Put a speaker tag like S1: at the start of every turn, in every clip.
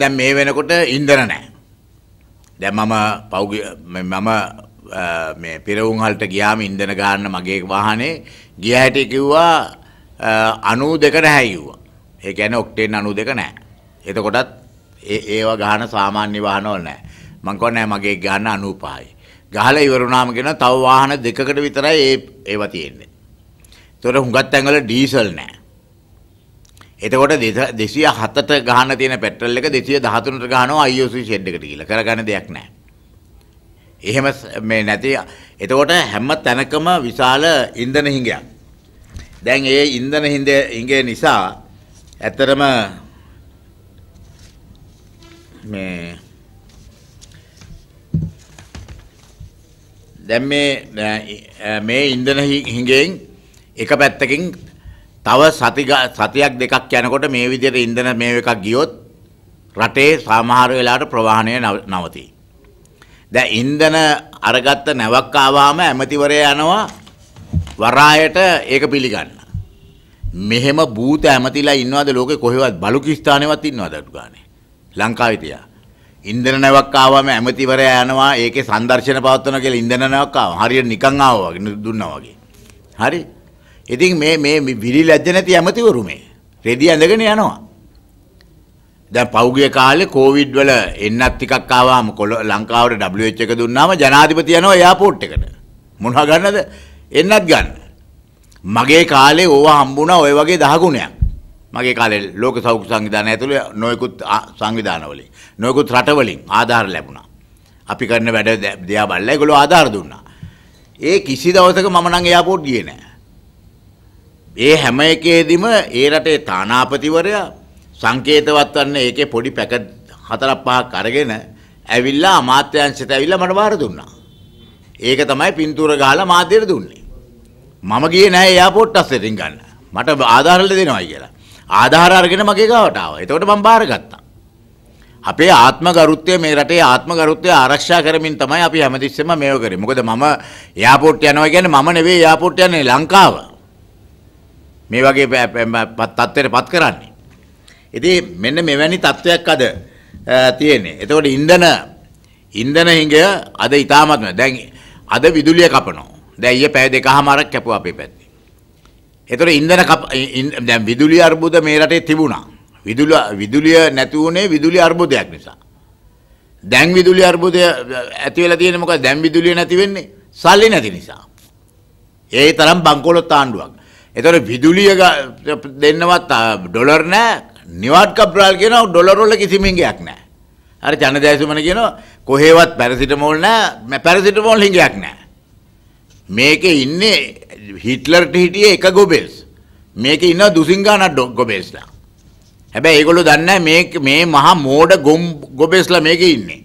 S1: දැන් මේ වෙනකොට ඉන්දන නැහැ. දැන් මම පෞග මම මේ පෙරවුන්හල්ට ගියාම ඉන්දන ගහන්න මගේ වාහනේ ගිය හැටි කිව්වා 92 නැහැ කිව්වා. ඒ කියන්නේ ඔක්ටේන් 92 නැහැ. එතකොටත් ඒ ඒවා ගහන සාමාන්‍ය වාහනවල නැහැ. මං කියන්නේ මගේ ගහන 95යි. ගහලා ඉවරුනාම කියන තව වාහන දෙකකට විතරයි ඒ ඒවා තියෙන්නේ. ඒතොර හුඟක් තැන්වල ඩීසල් නැහැ. එතකොට 207ට ගහන්න තියෙන පෙට්‍රල් එක 213ට ගහනවා IOC ෂෙඩ් එකට ගිහලා. කරගන්න දෙයක් නැහැ. එහෙම මේ නැති එතකොට හැම තැනකම විශාල ඉන්ධන හිඟයක්. දැන් ඒ ඉන්ධන හිඟේ නිසා ඇත්තරම මේ දැන් මේ මේ ඉන්ධන හිඟෙන් එක පැත්තකින් තව සතියක් දෙකක් යනකොට මේ විදිහට ඉන්ධන මේ එකක් ගියොත් රටේ සමහර වෙලාවට ප්‍රවාහණය නවතී. දැන් ඉන්ධන අරගත්ත නැවක් ආවම ඇමතිවරයා යනවා වරායට ඒක පිළිගන්න. මෙහෙම භූත ඇමතිලා ඉන්නවද ලෝකේ කොහෙවත් බලුකිස්ථානෙවත් ඉන්නවද අඩු ගානේ. ලංකාවේ තියා. ඉන්ධන නැවක් ආවම ඇමතිවරයා යනවා ඒකේ සංදර්ශන පවත්වන කියලා ඉන්ධන නැවක් ආවා. හරියට නිකන් ආවා වගේ දුන්නා වගේ. හරි. ඉතින් මේ මේ විලි ලැජ්ජ නැති ඇමතිවරු මේ. රෙදි ඇඳගෙන යනවා. දැන් පෞගිය කාලේ කොවිඩ් වල එන්නත් ටිකක් ආවාම ලංකාවට WHO එක දුන්නාම ජනාධිපති යනවා එයාපෝට් එකට. මොනවා ගන්නද? එන්නත් ගන්න. මගේ කාලේ ඕවා හම්බුණා ওই වගේ දහගුණයක්. මගේ කාලේ ලෝක සෞඛ්‍ය සංවිධානය ඇතුළේ නොයෙකුත් සංවිධානවලින් නොයෙකුත් රටවලින් ආධාර ලැබුණා. අපි කරන වැඩ දෙයා බලලා ඒගොල්ලෝ ආධාර දුන්නා. ඒ කිසි දවසක මම නම් එයාපෝට් ගියේ නෑ. ඒ හැම එකේදීම ඒ රටේ තානාපතිවරයා සංකේතවත් වන්න ඒකේ පොඩි පැකට් හතරක් පහක් අරගෙන ඇවිල්ලා අමාත්‍යංශයට ඇවිල්ලා මට බාර දුන්නා. ඒක තමයි පින්තූර ගහලා මාධ්‍යයට දුන්නේ. මම ගියේ නෑ එයාපෝට් අස්සෙටින් ගන්න. මට ආධාරල දෙනවා කියලා. ආධාර අරගෙන මගේ ගාවට ආවා. එතකොට මම බාරගත්තා. අපේ ආත්ම ගරුත්වය මේ රටේ ආත්ම ගරුත්වය ආරක්ෂා කරමින් තමයි අපි හැමතිස්සෙම මේව කරේ. මොකද මම එයාපෝට් යනවා කියන්නේ මම නෙවෙයි එයාපෝට් යන්නේ ලංකාව. මේ වගේ තත්ත්වයට පත් කරන්නේ. ඉතින් මෙන්න මෙවැනි තත්ත්වයක් අද තියෙන්නේ. එතකොට ඉන්ධන ඉන්ධන හිඟය අද ඉතාමත්ම දැන් අද විදුලිය කපනවා. දැන් ඊයේ පැය දෙකමාරක් කැපුවා අපේ පැත්තේ. එතකොට ඉන්ධන කප දැන් විදුලිය අර්බුද මේ රටේ තිබුණා. විදුලිය විදුලිය නැති වුණේ විදුලිය අර්බුදයක් නිසා. දැන් විදුලිය අර්බුදය ඇති වෙලා තියෙන්නේ මොකද? දැන් විදුලිය නැති වෙන්නේ සල්ලි නැති නිසා. ඒ තරම් බංකොලොත් ආණ්ඩුවක්. එතොට විදුලිය දෙන්නවත් ඩොලර් නෑ නිවාට කප්‍රාල් කියෙන ඩොලරොල්ල කිසිමින්ගයක් නෑ. අර ජන දැසුමන කියන කොහේවත් පැරසිටමෝල් නෑ පැරසිටමෝල් හිඟයක් නෑ. මේක ඉන්නේ හිටලර්ට හිටිය එක ගොබෙල්ස් මේක ඉන්න දුසිංගාන ගොබෙස්ලා. හැබැ ඒගොලු දන්න මේ මහා මෝඩ ගොම් ගොබෙස්ලා මේක ඉන්නේ.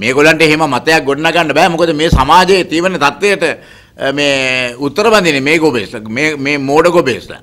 S1: මේගොලන්ට එහෙම මතයක් ගොඩනගන්න බෑ මොකද මේ සමාජයේ තියවන තත්ත්වයට මේ උත්තර බඳින මේ ගොබේස්ල මේ මෝඩ ගොබේස්ලා.